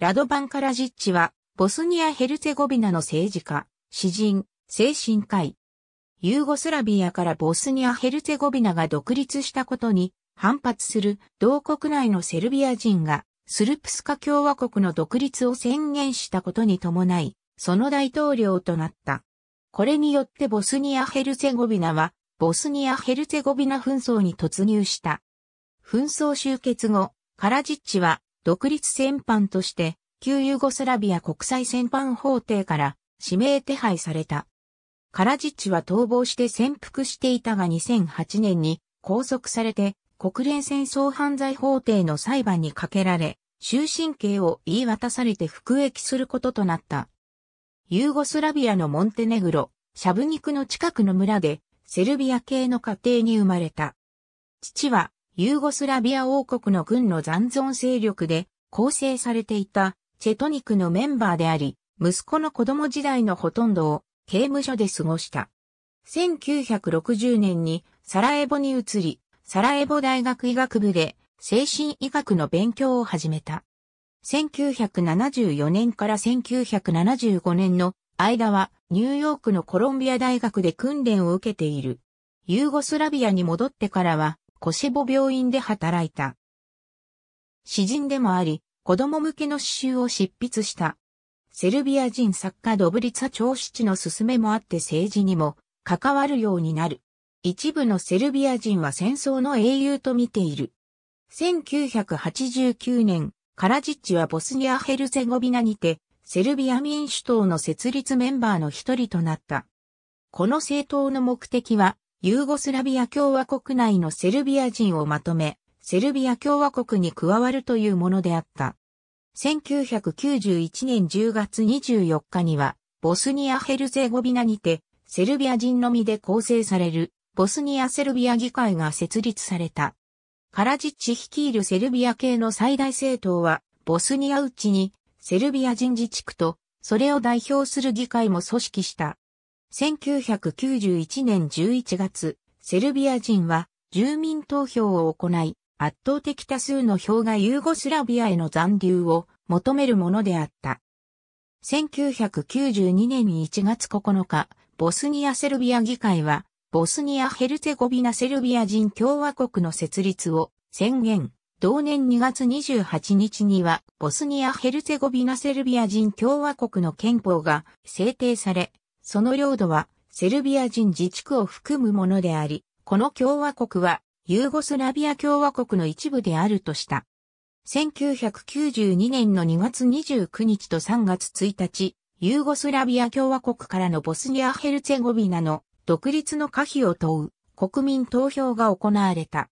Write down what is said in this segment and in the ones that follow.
ラドバンカラジッチは、ボスニア・ヘルツェゴビナの政治家、詩人、精神科医。ユーゴスラビアからボスニア・ヘルツェゴビナが独立したことに反発する同国内のセルビア人がスルプスカ共和国の独立を宣言したことに伴い、その大統領となった。これによってボスニア・ヘルツェゴビナは、ボスニア・ヘルツェゴビナ紛争に突入した。紛争終結後、カラジッチは独立戦犯として、旧ユーゴスラビア国際戦犯法廷から指名手配された。カラジッチは逃亡して潜伏していたが2008年に拘束されて国連戦争犯罪法廷の裁判にかけられ、終身刑を言い渡されて服役することとなった。ユーゴスラビアのモンテネグロ、シャブニクの近くの村でセルビア系の家庭に生まれた。父はユーゴスラビア王国の軍の残存勢力で構成されていたチェトニクのメンバーであり、息子の子供時代のほとんどを刑務所で過ごした。1960年にサラエボに移り、サラエボ大学医学部で精神医学の勉強を始めた。1974年から1975年の間はニューヨークのコロンビア大学で訓練を受けている。ユーゴスラビアに戻ってからはコシェボ病院で働いた。詩人でもあり、子供向けの詩集を執筆した。セルビア人作家ドブリツァ長七の勧めもあって政治にも関わるようになる。一部のセルビア人は戦争の英雄と見ている。1989年、カラジッチはボスニア・ヘルセゴビナにて、セルビア民主党の設立メンバーの一人となった。この政党の目的は、ユーゴスラビア共和国内のセルビア人をまとめ、セルビア共和国に加わるというものであった。1991年10月24日には、ボスニア・ヘルゼゴビナにて、セルビア人のみで構成される、ボスニア・セルビア議会が設立された。カラジッチ率いるセルビア系の最大政党は、ボスニアうちに、セルビア人自治区と、それを代表する議会も組織した。1991年11月、セルビア人は住民投票を行い、圧倒的多数の票がユーゴスラビアへの残留を求めるものであった。1992年1月9日、ボスニア・セルビア議会は、ボスニア・ヘルツェゴビナ・セルビア人共和国の設立を宣言。同年2月28日には、ボスニア・ヘルツェゴビナ・セルビア人共和国の憲法が制定され、その領土はセルビア人自治区を含むものであり、この共和国はユーゴスラビア共和国の一部であるとした。1992年の2月29日と3月1日、ユーゴスラビア共和国からのボスニア・ヘルツェゴビナの独立の可否を問う国民投票が行われた。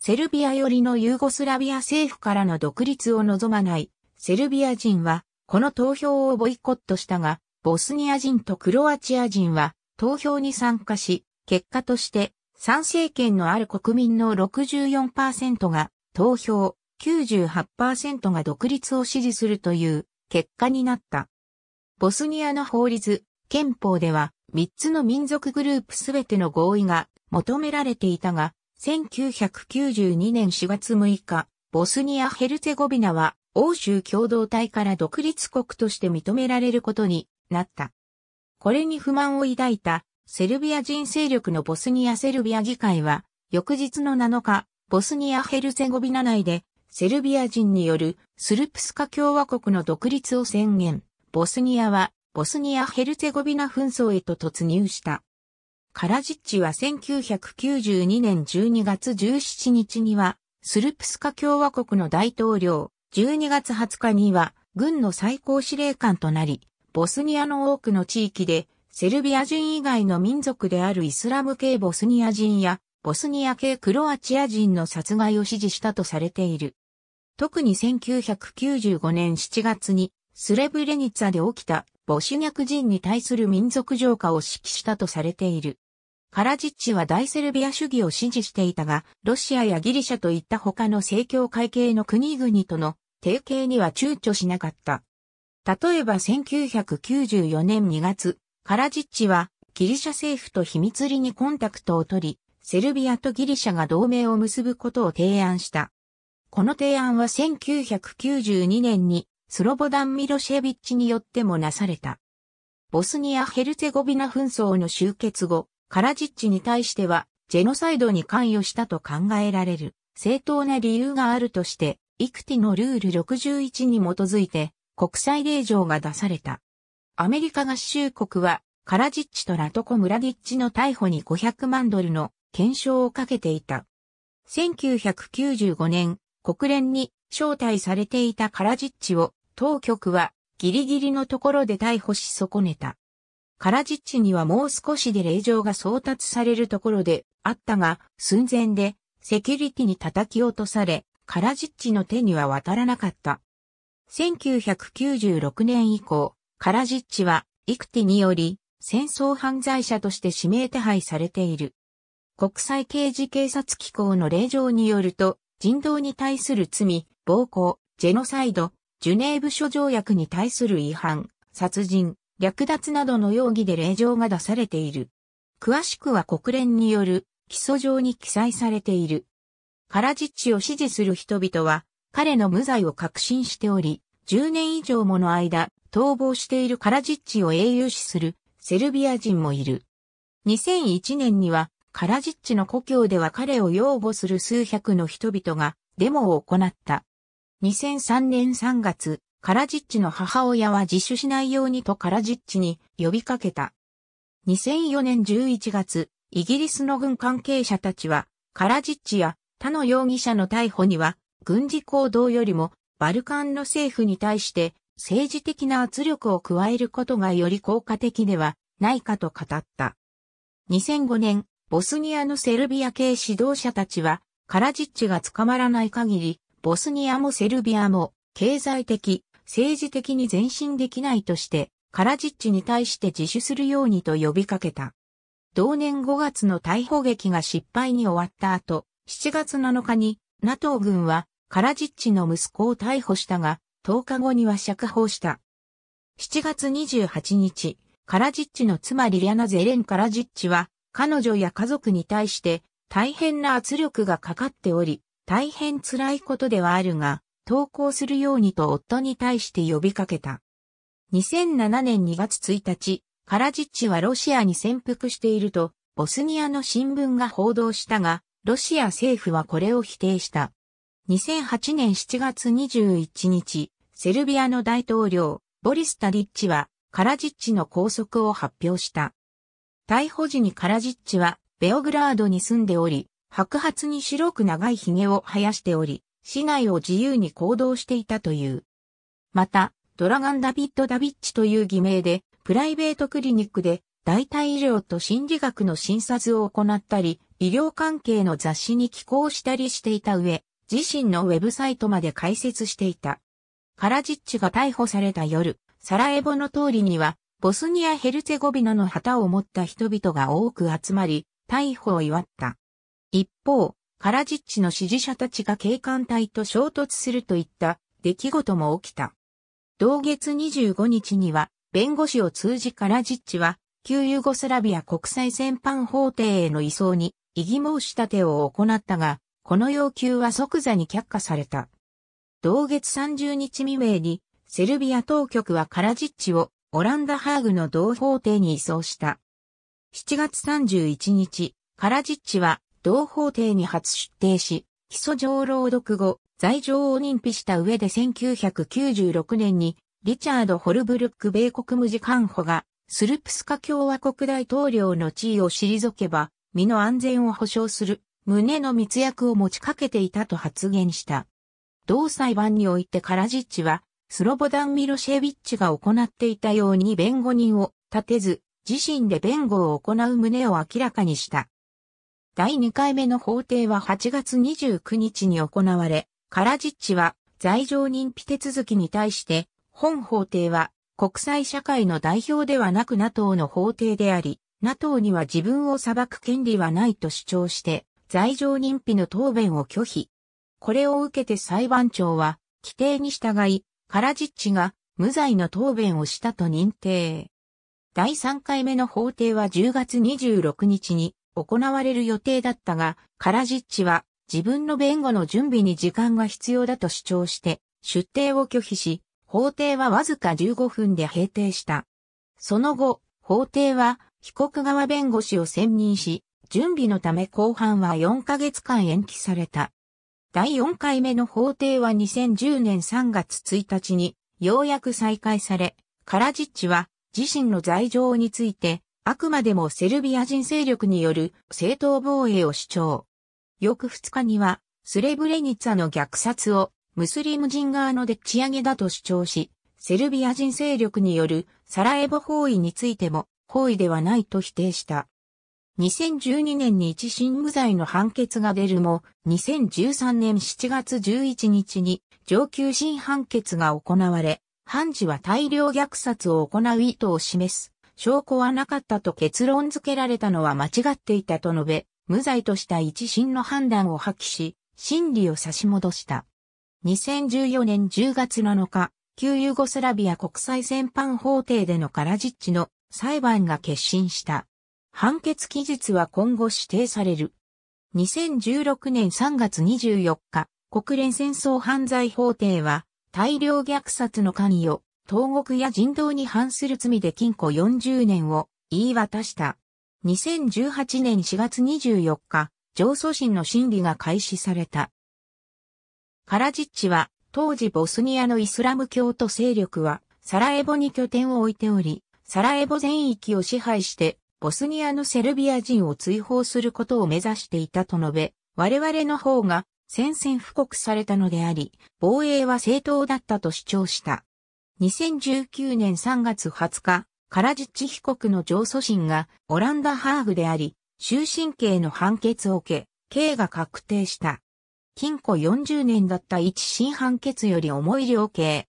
セルビア寄りのユーゴスラビア政府からの独立を望まないセルビア人はこの投票をボイコットしたが、ボスニア人とクロアチア人は投票に参加し、結果として参政権のある国民の64%が投票、98%が独立を支持するという結果になった。ボスニアの法律、憲法では3つの民族グループすべての合意が求められていたが、1992年4月6日、ボスニア・ヘルツェゴビナは欧州共同体から独立国として認められることになった。これに不満を抱いたセルビア人勢力のボスニア・セルビア議会は、翌日の7日、ボスニア・ヘルツェゴビナ内で、セルビア人によるスルプスカ共和国の独立を宣言。ボスニアは、ボスニア・ヘルツェゴビナ紛争へと突入した。カラジッチは1992年12月17日には、スルプスカ共和国の大統領、12月20日には、軍の最高司令官となり、ボスニアの多くの地域で、セルビア人以外の民族であるイスラム系ボスニア人や、ボスニア系クロアチア人の殺害を支持したとされている。特に1995年7月に、スレブレニツァで起きた、ボシュニャク人に対する民族浄化を指揮したとされている。カラジッチは大セルビア主義を支持していたが、ロシアやギリシャといった他の政教会系の国々との提携には躊躇しなかった。例えば1994年2月、カラジッチはギリシャ政府と秘密裏にコンタクトを取り、セルビアとギリシャが同盟を結ぶことを提案した。この提案は1992年にスロボダン・ミロシェビッチによってもなされた。ボスニア・ヘルツェゴビナ紛争の終結後、カラジッチに対してはジェノサイドに関与したと考えられる正当な理由があるとして、イクティのルール61に基づいて国際令状が出された。アメリカ合衆国は、カラジッチとラトコ・ムラディッチの逮捕に500万ドルの検証をかけていた。1995年、国連に招待されていたカラジッチを当局はギリギリのところで逮捕し損ねた。カラジッチにはもう少しで令状が送達されるところであったが、寸前でセキュリティに叩き落とされ、カラジッチの手には渡らなかった。1996年以降、カラジッチは、イクティにより、戦争犯罪者として指名手配されている。国際刑事警察機構の令状によると、人道に対する罪、暴行、ジェノサイド、ジュネーブ諸条約に対する違反、殺人、略奪などの容疑で令状が出されている。詳しくは国連による起訴状に記載されている。カラジッチを支持する人々は彼の無罪を確信しており、10年以上もの間、逃亡しているカラジッチを英雄視するセルビア人もいる。2001年には、カラジッチの故郷では彼を擁護する数百の人々がデモを行った。2003年3月、カラジッチの母親は自首しないようにとカラジッチに呼びかけた。2004年11月、イギリスの軍関係者たちは、カラジッチや他の容疑者の逮捕には軍事行動よりもバルカンの政府に対して政治的な圧力を加えることがより効果的ではないかと語った。2005年、ボスニアのセルビア系指導者たちは、カラジッチが捕まらない限り、ボスニアもセルビアも経済的、政治的に前進できないとして、カラジッチに対して自首するようにと呼びかけた。同年5月の逮捕劇が失敗に終わった後、7月7日に NATO 軍はカラジッチの息子を逮捕したが、10日後には釈放した。7月28日、カラジッチの妻リリアナ・ゼレン・カラジッチは、彼女や家族に対して大変な圧力がかかっており、大変辛いことではあるが、投稿するようにと夫に対して呼びかけた。2007年2月1日、カラジッチはロシアに潜伏していると、ボスニアの新聞が報道したが、ロシア政府はこれを否定した。2008年7月21日、セルビアの大統領、ボリス・タディッチは、カラジッチの拘束を発表した。逮捕時にカラジッチは、ベオグラードに住んでおり、白髪に白く長い髭を生やしており、市内を自由に行動していたという。また、ドラガン・ダビッド・ダビッチという偽名で、プライベートクリニックで、代替医療と心理学の診察を行ったり、医療関係の雑誌に寄稿したりしていた上、自身のウェブサイトまで開設していた。カラジッチが逮捕された夜、サラエボの通りには、ボスニア・ヘルツェゴビナの旗を持った人々が多く集まり、逮捕を祝った。一方、カラジッチの支持者たちが警官隊と衝突するといった出来事も起きた。同月25日には、弁護士を通じカラジッチは、旧ユーゴスラビア国際戦犯法廷への移送に異議申し立てを行ったが、この要求は即座に却下された。同月30日未明に、セルビア当局はカラジッチをオランダハーグの同法廷に移送した。7月31日、カラジッチは同法廷に初出廷し、基礎上朗読後、罪状を認否した上で1996年に、リチャード・ホルブルック米国無事官補が、スルプスカ共和国大統領の地位を退けば、身の安全を保障する胸の密約を持ちかけていたと発言した。同裁判においてカラジッチは、スロボダン・ミロシェビッチが行っていたように弁護人を立てず、自身で弁護を行う旨を明らかにした。第2回目の法廷は8月29日に行われ、カラジッチは罪状認否手続きに対して、本法廷は国際社会の代表ではなく NATO の法廷であり、NATO には自分を裁く権利はないと主張して、罪状認否の答弁を拒否。これを受けて裁判長は、規定に従い、カラジッチが無罪の答弁をしたと認定。第3回目の法廷は10月26日に行われる予定だったが、カラジッチは自分の弁護の準備に時間が必要だと主張して、出廷を拒否し、法廷はわずか15分で閉廷した。その後、法廷は被告側弁護士を選任し、準備のため後半は4ヶ月間延期された。第4回目の法廷は2010年3月1日にようやく再開され、カラジッチは自身の罪状について、あくまでもセルビア人勢力による正当防衛を主張。翌2日には、スレブレニツァの虐殺をムスリム人側のでっち上げだと主張し、セルビア人勢力によるサラエボ包囲についても、包囲ではないと否定した。2012年に一審無罪の判決が出るも、2013年7月11日に上級審判決が行われ、判事は大量虐殺を行う意図を示す。証拠はなかったと結論付けられたのは間違っていたと述べ、無罪とした一審の判断を破棄し、審理を差し戻した。2014年10月7日、旧ユーゴスラビア国際戦犯法廷でのカラジッチの裁判が決心した。判決期日は今後指定される。2016年3月24日、国連戦争犯罪法廷は、大量虐殺の関与、投獄や人道に反する罪で禁錮40年を言い渡した。2018年4月24日、上訴審の審理が開始された。カラジッチは、当時ボスニアのイスラム教徒勢力は、サラエボに拠点を置いており、サラエボ全域を支配してボスニアのセルビア人を追放することを目指していたと述べ、我々の方が宣戦布告されたのであり、防衛は正当だったと主張した。2019年3月20日、カラジッチ被告の上訴審がオランダハーグであり、終身刑の判決を受け、刑が確定した。禁錮40年だった一審判決より重い量刑。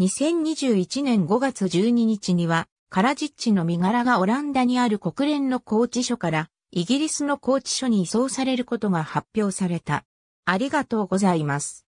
2021年5月12日には、カラジッチの身柄がオランダにある国連の拘置所からイギリスの拘置所に移送されることが発表された。ありがとうございます。